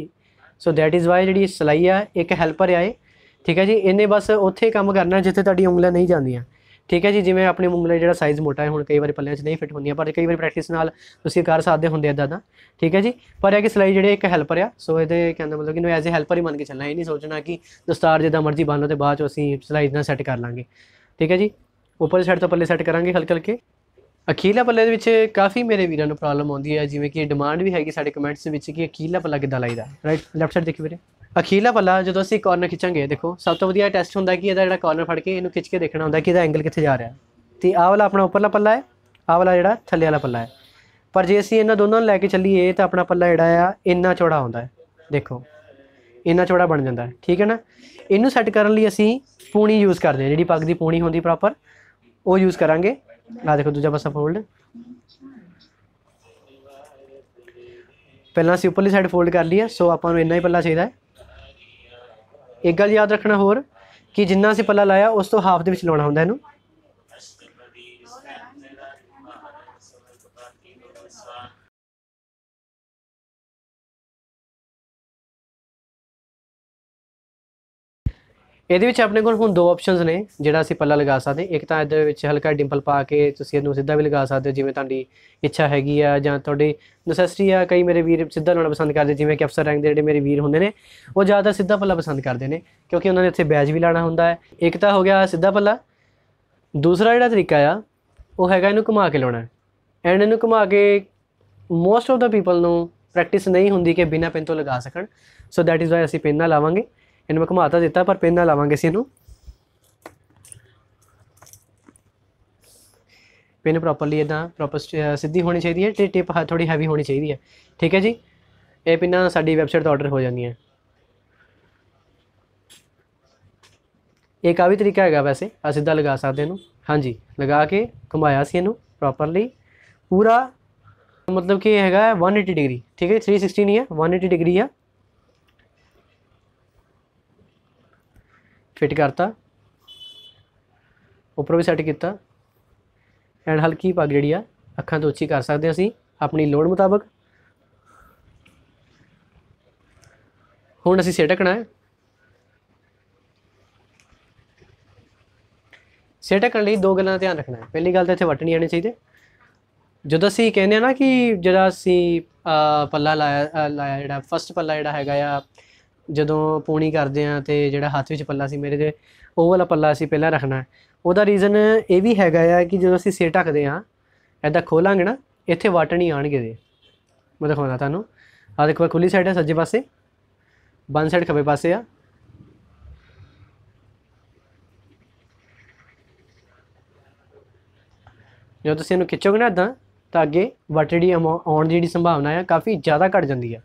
ਸੋ ਥੈਟ ਇਜ਼ ਵਾਈ ਜਿਹੜੀ ਸਲਾਈ ਆ ਇੱਕ ਹੈਲਪਰ ਆਏ ਠੀਕ ਹੈ ਜੀ ਇਹਨੇ ਬਸ ਉੱਥੇ ਕੰਮ ਕਰਨਾ ਜਿੱਥੇ ਤੁਹਾਡੀ ਉਂਗਲਾਂ ਨਹੀਂ ਜਾਂਦੀਆਂ ਠੀਕ ਹੈ ਜੀ ਜਿਵੇਂ ਆਪਣੇ ਮੁੰਗਲੇ ਜਿਹੜਾ ਸਾਈਜ਼ ਮੋਟਾ ਹੈ ਹੁਣ ਕਈ ਵਾਰੀ ਪੱਲੇ 'ਚ ਨਹੀਂ ਫਿੱਟ ਹੁੰਦੀਆਂ ਪਰ ਕਈ ਵਾਰੀ ਪ੍ਰੈਕਟਿਸ ਨਾਲ ਤੁਸੀਂ ਕਰ ਸਕਦੇ ਹੁੰਦੇ ਇਦਾਂ ਦਾ ਠੀਕ ਹੈ ਜੀ ਪਰ ਇਹ ਕਿ ਸਿਲਾਈ ਜਿਹੜੇ ਇੱਕ ਹੈਲਪਰ ਆ ਸੋ ਇਹਦੇ ਕਹਿੰਦਾ ਮਤਲਬ ਕਿ ਨੂੰ ਐਜ਼ ਅ ਹੈਲਪਰ ਹੀ ਮੰਨ ਕੇ ਚੱਲਣਾ ਇਹ ਨਹੀਂ ਸੋਚਣਾ ਕਿ ਦਸਤਾਰ ਜਿੱਦਾਂ ਮਰਜ਼ੀ ਬੰਨੋ ਤੇ ਬਾਅਦ 'ਚ ਅਸੀਂ ਸਿਲਾਈ ਨਾਲ ਸੈੱਟ ਕਰ ਲਾਂਗੇ ਠੀਕ ਹੈ ਜੀ ਉੱਪਰ ਸਾਈਡ ਤੋਂ ਪੱਲੇ ਸੈੱਟ ਕਰਾਂਗੇ ਹਲਕ ਹਲਕੇ ਅਖੀਲਾ ਪੱਲੇ ਦੇ ਵਿੱਚ ਕਾਫੀ ਮੇਰੇ ਵੀਰਾਂ ਨੂੰ ਪ੍ਰੋਬਲਮ ਆਉਂਦੀ ਹੈ ਜਿਵੇਂ ਕਿ ਡਿਮਾਂਡ ਵੀ ਹੈਗੀ ਸਾਡੇ ਕਮੈਂਟਸ ਵਿੱਚ ਕਿ ਅਖੀਲਾ ਪੱਲਾ ਕਿੱਦਾਂ ਲਾਈਦਾ ਰਾਈਟ ਲੈਫਟ ਸਾਈਡ ਦੇਖੀ ਵੀਰੇ ਅਖੀਲਾ ਵਾਲਾ ਜਦੋਂ ਅਸੀਂ ਕਾਰਨਰ ਖਿੱਚਾਂਗੇ ਦੇਖੋ ਸਭ ਤੋਂ ਵਧੀਆ ਟੈਸਟ ਹੁੰਦਾ ਕਿ ਇਹਦਾ ਜਿਹੜਾ ਕਾਰਨਰ ਫੜ ਕੇ ਇਹਨੂੰ ਖਿੱਚ ਕੇ ਦੇਖਣਾ ਹੁੰਦਾ ਕਿ ਇਹਦਾ ਐਂਗਲ ਕਿੱਥੇ ਜਾ ਰਿਹਾ ਤੇ ਆਹ ਵਾਲਾ ਆਪਣਾ ਉੱਪਰਲਾ ਪੱਲਾ ਹੈ ਆਹ ਵਾਲਾ ਜਿਹੜਾ ਥੱਲੇ ਵਾਲਾ ਪੱਲਾ ਹੈ ਪਰ ਜੇ ਅਸੀਂ ਇਹਨਾਂ ਦੋਨਾਂ ਨੂੰ ਲੈ ਕੇ ਚੱਲੀਏ ਤਾਂ ਆਪਣਾ ਪੱਲਾ ਜਿਹੜਾ ਆ ਇੰਨਾ ਚੌੜਾ ਹੁੰਦਾ ਹੈ ਦੇਖੋ ਇੰਨਾ ਚੌੜਾ ਬਣ ਜਾਂਦਾ ਹੈ ਠੀਕ ਹੈ ਨਾ ਇਹਨੂੰ ਸੈੱਟ ਕਰਨ ਲਈ ਅਸੀਂ ਪੂਣੀ ਯੂਜ਼ ਕਰਦੇ ਹਾਂ ਜਿਹੜੀ ਪੱਗ ਦੀ ਪੂਣੀ ਹੁੰਦੀ ਪ੍ਰੋਪਰ ਉਹ ਯੂਜ਼ ਕਰਾਂਗੇ ਆ ਦੇਖੋ ਦੂਜਾ ਪਾਸਾ ਫੋਲਡ ਪਹਿਲਾਂ ਅਸੀਂ ਉੱਪਰਲੀ ਸਾਈਡ ਫੋਲਡ ਕਰ ਲਈ ਹੈ ਸੋ ਆਪਾਂ ਨੂੰ ਇੰਨਾ ਹੀ ਪੱਲਾ ਚਾਹੀਦਾ ਹੈ ਇੱਕ ਗੱਲ ਯਾਦ ਰੱਖਣਾ ਹੋਰ ਕਿ ਜਿੰਨਾ ਸੀ ਪੱਲਾ ਲਾਇਆ ਉਸ ਤੋਂ ਹਾਫ ਦੇ ਵਿੱਚ ਲਾਉਣਾ ਹੁੰਦਾ ਇਹਨੂੰ ਇਹਦੇ ਵਿੱਚ ਆਪਣੇ ਕੋਲ ਹੁਣ ਦੋ ਆਪਸ਼ਨਸ ਨੇ ਜਿਹੜਾ ਅਸੀਂ ਪੱਲਾ ਲਗਾ ਸਕਦੇ ਇੱਕ ਤਾਂ ਇਹਦੇ ਵਿੱਚ ਹਲਕਾ ਡਿੰਪਲ ਪਾ ਕੇ ਤੁਸੀਂ ਇਹਨੂੰ ਸਿੱਧਾ ਵੀ ਲਗਾ ਸਕਦੇ ਹੋ ਜਿਵੇਂ ਤੁਹਾਡੀ ਇੱਛਾ ਹੈਗੀ ਆ ਜਾਂ ਤੁਹਾਡੀ ਨੈਸੈਸਿਟੀ ਆ ਕਈ ਮੇਰੇ ਵੀਰ ਸਿੱਧਾ ਲਾਉਣਾ ਪਸੰਦ ਕਰਦੇ ਜਿਵੇਂ ਕਿ ਅਫਸਰ ਰੈਂਕ ਦੇ ਜਿਹੜੇ ਮੇਰੇ ਵੀਰ ਹੁੰਦੇ ਨੇ ਉਹ ਜ਼ਿਆਦਾ ਸਿੱਧਾ ਪੱਲਾ ਪਸੰਦ ਕਰਦੇ ਨੇ ਕਿਉਂਕਿ ਉਹਨਾਂ ਨੇ ਇੱਥੇ ਬੈਜ ਵੀ ਲਾਣਾ ਹੁੰਦਾ ਹੈ ਇੱਕ ਤਾਂ ਹੋ ਗਿਆ ਸਿੱਧਾ ਪੱਲਾ ਦੂਸਰਾ ਜਿਹੜਾ ਤਰੀਕਾ ਆ ਉਹ ਹੈਗਾ ਇਹਨੂੰ ਘੁਮਾ ਕੇ ਲਾਉਣਾ ਐਂਡ ਇਹਨੂੰ ਘੁਮਾ ਕੇ ਮੋਸਟ ਆਫ ਦਾ ਪੀਪਲ ਨੂੰ ਪ੍ਰੈਕਟਿਸ ਨਹੀਂ ਹੁੰਦੀ ਕਿ ਬਿਨਾ ਪੈਨ ਤੋਂ ਲਗਾ ਸਕਣ ਸੋ ਦੈਟ ਇਜ਼ ਵਾਈ ਅਸੀਂ ਪੈਨ ਨਾਲ ਲਾਵਾਂਗੇ ਇਹਨੂੰ ਮੈਂ ਘੁਮਾਤਾ ਦਿੱਤਾ ਪਰ ਪੈਨ ਨਾਲ ਲਾਵਾਂਗੇ ਸੀ ਇਹਨੂੰ ਪੈਨ ਪ੍ਰੋਪਰਲੀ ਇਦਾਂ ਪ੍ਰੋਪਰ ਸਿੱਧੀ ਹੋਣੀ ਚਾਹੀਦੀ ਹੈ ਤੇ ਟਿਪ ਥੋੜੀ ਹੈਵੀ ਹੋਣੀ ਚਾਹੀਦੀ ਹੈ ਠੀਕ ਹੈ ਜੀ ਇਹ ਪਿੰਨਾਂ ਸਾਡੀ ਵੈਬਸਾਈਟ ਤੋਂ ਆਰਡਰ ਹੋ ਜਾਂਦੀਆਂ ਇਹ ਕਾਫੀ ਤਰੀਕਾ ਹੈਗਾ ਵੈਸੇ ਆ ਸਿੱਧਾ ਲਗਾ ਸਕਦੇ ਇਹਨੂੰ ਹਾਂਜੀ ਲਗਾ ਕੇ ਘੁਮਾਇਆ ਸੀ ਇਹਨੂੰ ਪ੍ਰੋਪਰਲੀ ਪੂਰਾ ਮਤਲਬ ਕਿ ਹੈਗਾ 180 ਡਿਗਰੀ ਠੀਕ ਹੈ 360 ਨਹੀਂ ਹੈ 180 ਡਿਗਰੀ ਆ ਫਿਟ ਕਰਤਾ ਉੱਪਰ ਵੀ ਸੈੱਟ ਕੀਤਾ ਐਂਡ ਹਲਕੀ ਪੱਗ ਜਿਹੜੀ ਆ ਅੱਖਾਂ ਤੋਂ ਉੱਚੀ ਕਰ ਸਕਦੇ ਅਸੀਂ ਆਪਣੀ ਲੋੜ ਮੁਤਾਬਕ ਹੁਣ ਅਸੀਂ ਸੇਟਕਣਾ ਹੈ ਸੇਟਕਣ ਲਈ ਦੋ ਗੱਲਾਂ ਦਾ ਧਿਆਨ ਰੱਖਣਾ ਹੈ ਪਹਿਲੀ ਗੱਲ ਤਾਂ ਇੱਥੇ ਵਟਣੀ ਆਣੀ ਚਾਹੀਦੀ ਜਦੋਂ ਅਸੀਂ ਕਹਿੰਦੇ ਆ ਨਾ ਕਿ ਜਿਹੜਾ ਅਸੀਂ ਪੱਲਾ ਲਾਇਆ ਲਾਇਆ ਜਿਹੜਾ ਫਸਟ ਪੱਲਾ ਜਿਹੜਾ ਹੈਗਾ ਆ ਜਦੋਂ ਪੂਣੀ ਕਰਦੇ ਆ ਤੇ ਜਿਹੜਾ ਹੱਥ ਵਿੱਚ ਪੱਲਾ ਸੀ ਮੇਰੇ ਦੇ ਉਹ ਵਾਲਾ ਪੱਲਾ ਸੀ ਪਹਿਲਾਂ ਰੱਖਣਾ ਉਹਦਾ ਰੀਜ਼ਨ ਇਹ ਵੀ ਹੈਗਾ ਆ ਕਿ ਜਦੋਂ ਅਸੀਂ ਸੇ ਟੱਕਦੇ ਆ ਐਦਾਂ ਖੋਲਾਂਗੇ ਨਾ ਇੱਥੇ ਵਾਟ ਨਹੀਂ ਆਣਗੇ ਦੇ ਮੈਂ ਦਿਖਾਉਣਾ ਤੁਹਾਨੂੰ ਆ ਦੇਖੋ ਖੁੱਲੀ ਸਾਈਡ ਹੈ ਸੱਜੇ ਪਾਸੇ ਬੰਨ ਸਾਈਡ ਖੱਬੇ ਪਾਸੇ ਆ ਜੇ ਤੁਸੀਂ ਇਹਨੂੰ ਖਿੱਚੋਗੇ ਨਾ ਤਾਂ ਅੱਗੇ ਵਾਟਰ ਦੀ ਆਉਣ ਦੀ ਜਿਹੜੀ ਸੰਭਾਵਨਾ ਹੈ ਕਾਫੀ ਜ਼ਿਆਦਾ ਘਟ ਜਾਂਦੀ ਹੈ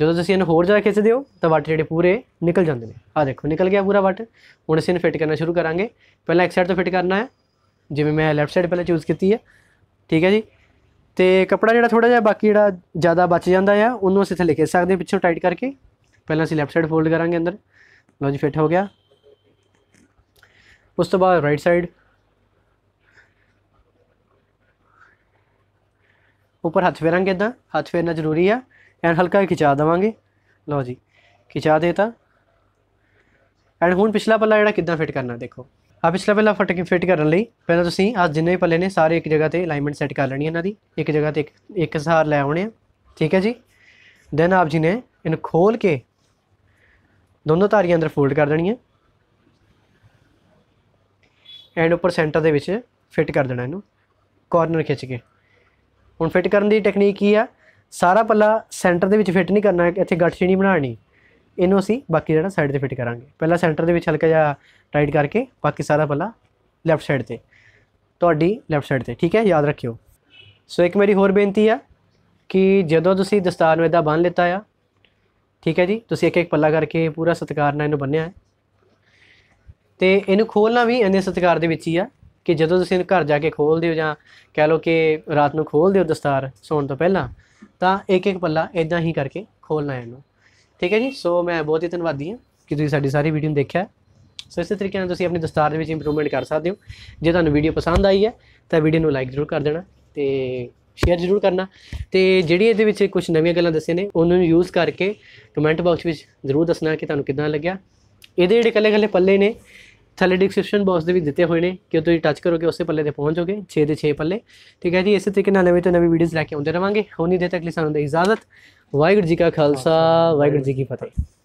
ਜਦੋਂ ਤੁਸੀਂ ਇਹਨੂੰ ਹੋਰ ਜ਼ਿਆਦਾ ਖਿੱਚਦੇ ਹੋ ਤਾਂ ਵਟ ਜਿਹੜੇ ਪੂਰੇ ਨਿਕਲ ਜਾਂਦੇ ਨੇ ਆ ਦੇਖੋ ਨਿਕਲ ਗਿਆ ਪੂਰਾ ਵਟ ਹੁਣ ਅਸੀਂ ਇਹਨੂੰ ਫਿੱਟ ਕਰਨਾ ਸ਼ੁਰੂ ਕਰਾਂਗੇ ਪਹਿਲਾਂ ਇੱਕ ਸਾਈਡ ਤੋਂ ਫਿੱਟ ਕਰਨਾ ਹੈ ਜਿਵੇਂ ਮੈਂ ਲੈਫਟ ਸਾਈਡ ਪਹਿਲਾਂ ਚੂਜ਼ ਕੀਤੀ ਹੈ ਠੀਕ ਹੈ ਜੀ ਤੇ ਕਪੜਾ ਜਿਹੜਾ ਥੋੜਾ ਜਿਹਾ ਬਾਕੀ ਜਿਹੜਾ ਜ਼ਿਆਦਾ ਬਚ ਜਾਂਦਾ ਹੈ ਉਹਨੂੰ ਅਸੀਂ ਇੱਥੇ ਲਿਖ ਸਕਦੇ ਹਾਂ ਪਿੱਛੋਂ ਟਾਈਟ ਕਰਕੇ ਪਹਿਲਾਂ ਅਸੀਂ ਲੈਫਟ ਸਾਈਡ ਫੋਲਡ ਕਰਾਂਗੇ ਅੰਦਰ ਲੋ ਜੀ ਫਿੱਟ ਹੋ ਗਿਆ ਉਸ ਤੋਂ ਬਾਅਦ ਰਾਈਟ ਸਾਈਡ ਉੱਪਰ ਹੱਥ ਫੇਰਾਂਗੇ ਇਦਾਂ ਹੱਥ ਫੇਰਨਾ ਜ਼ਰੂਰੀ ਹੈ ਐਂ ਹਲਕਾ ਖਿਚਾ ਦਵਾਂਗੇ ਲਓ ਜੀ ਖਿਚਾ ਦੇਤਾ ਐਂਡ ਹੁਣ ਪਿਛਲਾ ਪੱਲਾ ਜਿਹੜਾ ਕਿੱਦਾਂ ਫਿਟ ਕਰਨਾ ਦੇਖੋ ਆ ਪਿਛਲਾ ਪੱਲਾ ਫਟ ਕੇ ਫਿਟ ਕਰਨ ਲਈ ਪਹਿਲਾਂ ਤੁਸੀਂ ਆ ਜਿੰਨੇ ਪੱਲੇ ਨੇ ਸਾਰੇ ਇੱਕ ਜਗ੍ਹਾ ਤੇ ਅਲਾਈਨਮੈਂਟ ਸੈੱਟ ਕਰ ਲੈਣੀ ਇਹਨਾਂ ਦੀ ਇੱਕ ਜਗ੍ਹਾ ਤੇ ਇੱਕ ਸਾਰ ਲੈ ਆਉਣੇ ਆ ਠੀਕ ਹੈ ਜੀ ਦੈਨ ਆਪ ਜੀ ਨੇ ਇਹਨੂੰ ਖੋਲ ਕੇ ਦੋਨੋਂ ਧਾਰੀਆਂ ਅੰਦਰ ਫੋਲਡ ਕਰ ਦੇਣੀ ਹੈ ਐਂਡ ਉੱਪਰ ਸੈਂਟਰ ਦੇ ਵਿੱਚ ਫਿਟ ਕਰ ਦੇਣਾ ਇਹਨੂੰ ਕਾਰਨਰ ਖਿੱਚ ਕੇ ਹੁਣ ਫਿਟ ਕਰਨ ਦੀ ਟੈਕਨੀਕ ਕੀ ਆ ਸਾਰਾ ਪੱਲਾ ਸੈਂਟਰ ਦੇ ਵਿੱਚ ਫਿੱਟ ਨਹੀਂ ਕਰਨਾ ਇੱਥੇ ਗੱਠ ਨਹੀਂ ਬਣਾਣੀ ਇਹਨੂੰ ਅਸੀਂ ਬਾਕੀ ਜਿਹੜਾ ਸਾਈਡ ਤੇ ਫਿੱਟ ਕਰਾਂਗੇ ਪਹਿਲਾਂ ਸੈਂਟਰ ਦੇ ਵਿੱਚ ਹਲਕਾ ਜਿਹਾ ਟਾਈਟ ਕਰਕੇ ਬਾਕੀ ਸਾਰਾ ਪੱਲਾ ਲੈਫਟ ਸਾਈਡ ਤੇ ਤੁਹਾਡੀ ਲੈਫਟ ਸਾਈਡ ਤੇ ਠੀਕ ਹੈ ਯਾਦ ਰੱਖਿਓ ਸੋ ਇੱਕ ਮੇਰੀ ਹੋਰ ਬੇਨਤੀ ਆ ਕਿ ਜਦੋਂ ਤੁਸੀਂ ਦਸਤਾਰ ਨੂੰ ਇਦਾਂ ਬੰਨ ਲਿੱਤਾ ਆ ਠੀਕ ਹੈ ਜੀ ਤੁਸੀਂ ਇੱਕ ਇੱਕ ਪੱਲਾ ਕਰਕੇ ਪੂਰਾ ਸਤਕਾਰ ਨਾਲ ਇਹਨੂੰ ਬੰਨਿਆ ਹੈ ਤੇ ਇਹਨੂੰ ਖੋਲਣਾ ਵੀ ਇੰਨੇ ਸਤਕਾਰ ਦੇ ਵਿੱਚ ਹੀ ਆ ਕਿ ਜਦੋਂ ਤੁਸੀਂ ਇਹਨੂੰ ਘਰ ਜਾ ਕੇ ਖੋਲਦੇ ਹੋ ਜਾਂ ਕਹਿ ਲਓ ਕਿ ਰਾਤ ਨੂੰ ਖੋਲਦੇ ਹੋ ਦਸਤਾਰ ਸੌਣ ਤੋਂ ਪਹਿਲਾਂ ਤਾਂ ਇੱਕ ਇੱਕ ਪੱਲਾ ਇਦਾਂ ਹੀ ਕਰਕੇ ਖੋਲਣਾ ਹੈ ਇਹਨੂੰ ਠੀਕ ਹੈ ਜੀ ਸੋ ਮੈਂ ਬਹੁਤ ਹੀ ਧੰਨਵਾਦੀ ਹਾਂ ਕਿ ਤੁਸੀਂ ਸਾਡੀ ਸਾਰੀ ਵੀਡੀਓ ਨੂੰ ਦੇਖਿਆ ਸੋ ਇਸੇ ਤਰੀਕੇ ਨਾਲ ਤੁਸੀਂ ਆਪਣੀ ਦਸਤਾਰ ਦੇ ਵਿੱਚ ਇੰਪਰੂਵਮੈਂਟ ਕਰ ਸਕਦੇ ਹੋ ਜੇ ਤੁਹਾਨੂੰ ਵੀਡੀਓ ਪਸੰਦ ਆਈ ਹੈ ਤਾਂ ਵੀਡੀਓ ਨੂੰ ਲਾਈਕ ਜ਼ਰੂਰ ਕਰ ਦੇਣਾ ਤੇ ਸ਼ੇਅਰ ਜ਼ਰੂਰ ਕਰਨਾ ਤੇ ਜਿਹੜੀ ਇਹਦੇ ਵਿੱਚ ਕੁਝ ਨਵੀਆਂ ਗੱਲਾਂ ਦੱਸੀਆਂ ਨੇ ਉਹਨਾਂ ਨੂੰ ਯੂਜ਼ ਕਰਕੇ ਕਮੈਂਟ ਬਾਕਸ ਵਿੱਚ ਜ਼ਰੂਰ ਦੱਸਣਾ ਕਿ ਤੁਹਾਨੂੰ ਕਿਦਾਂ ਲੱਗਿਆ ਇਹਦੇ ਜਿਹੜੇ ਕੱਲੇ-ਕੱਲੇ ਪੱਲੇ ਨੇ ਥੱਲੇ ਡਿਸਕ੍ਰਿਪਸ਼ਨ ਬਾਕਸ ਦੇ ਵਿੱਚ ਦਿੱਤੇ ਹੋਏ ਨੇ ਕਿ ਤੁਸੀਂ ਟੱਚ ਕਰੋਗੇ ਉਸੇ ਪੱਲੇ ਤੇ ਪਹੁੰਚੋਗੇ 6 ਦੇ 6 ਪੱਲੇ ਠੀਕ ਹੈ ਜੀ ਇਸੇ ਤਰੀਕੇ ਨਾਲ ਨਵੇਂ ਤੋਂ ਨਵੇਂ ਵੀਡੀਓਜ਼ ਲੈ ਕੇ ਆਉਂਦੇ ਰਵਾਂਗੇ ਹੋਣੀ ਦੇ ਤੱਕ ਲਈ ਸਾਨੂੰ ਦੇ ਇਜਾਜ਼ਤ ਵਾਹਿਗੁਰੂ ਜੀ ਕਾ ਖਾਲਸਾ ਵਾਹਿਗੁਰੂ ਜੀ ਕੀ ਫਤਿਹ